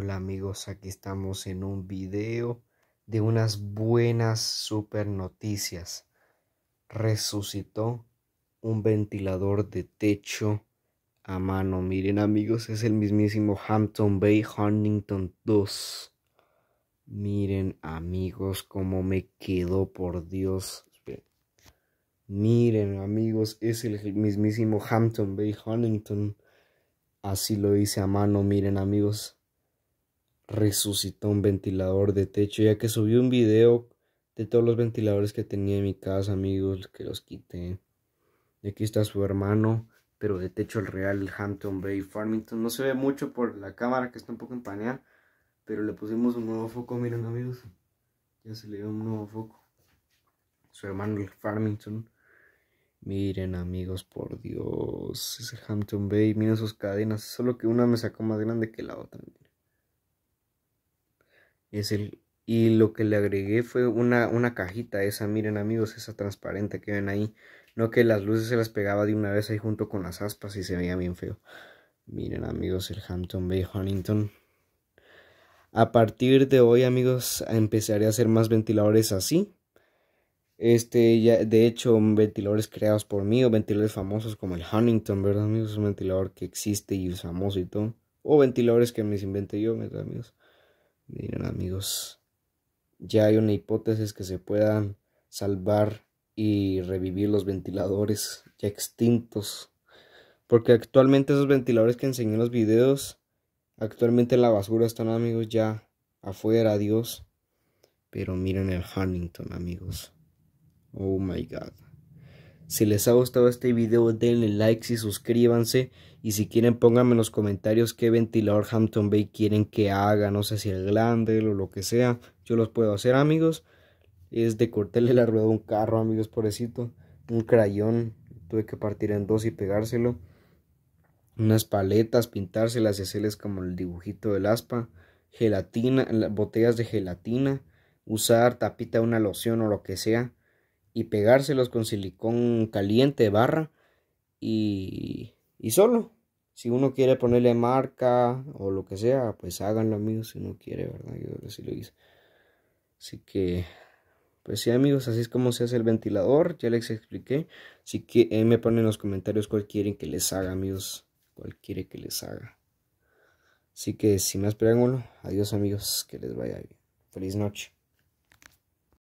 Hola amigos, aquí estamos en un video de unas buenas super noticias. Resucitó un ventilador de techo a mano. Miren amigos, es el mismísimo Hampton Bay Huntington 2. Miren amigos cómo me quedó, por Dios. Miren amigos, es el mismísimo Hampton Bay Huntington. Así lo hice a mano, miren amigos resucitó un ventilador de techo, ya que subí un video de todos los ventiladores que tenía en mi casa, amigos, que los quité. Y aquí está su hermano, pero de techo el real, el Hampton Bay Farmington. No se ve mucho por la cámara que está un poco empañada, pero le pusimos un nuevo foco, miren amigos. Ya se le dio un nuevo foco. Su hermano el Farmington. Miren amigos, por Dios, Es el Hampton Bay, miren sus cadenas, solo que una me sacó más grande que la otra el, y lo que le agregué fue una, una cajita, esa, miren amigos, esa transparente que ven ahí. No que las luces se las pegaba de una vez ahí junto con las aspas y se veía bien feo. Miren amigos, el Hampton Bay Huntington. A partir de hoy amigos, empezaré a hacer más ventiladores así. Este, ya, de hecho, ventiladores creados por mí o ventiladores famosos como el Huntington, ¿verdad amigos? Es un ventilador que existe y es famoso y todo. O ventiladores que me inventé yo, ¿verdad amigos? Miren amigos, ya hay una hipótesis que se puedan salvar y revivir los ventiladores ya extintos. Porque actualmente esos ventiladores que enseñé en los videos, actualmente en la basura están amigos ya afuera, adiós. Pero miren el Huntington amigos. Oh my god. Si les ha gustado este video denle like y suscríbanse y si quieren pónganme en los comentarios qué ventilador Hampton Bay quieren que haga, no sé si el Glandel o lo que sea, yo los puedo hacer amigos. Es de cortarle la rueda a un carro amigos pobrecito, un crayón, tuve que partir en dos y pegárselo. Unas paletas, pintárselas y hacerles como el dibujito del aspa. Gelatina, botellas de gelatina. Usar tapita, una loción o lo que sea y pegárselos con silicón caliente barra y, y solo. Si uno quiere ponerle marca o lo que sea, pues háganlo amigos si uno quiere, ¿verdad? Yo así lo hice. Así que, pues sí amigos, así es como se hace el ventilador, ya les expliqué. Si que, eh, me ponen en los comentarios cuál quieren que les haga amigos, cuál que les haga. Así que sin más preámbulo, adiós amigos, que les vaya bien. Feliz noche.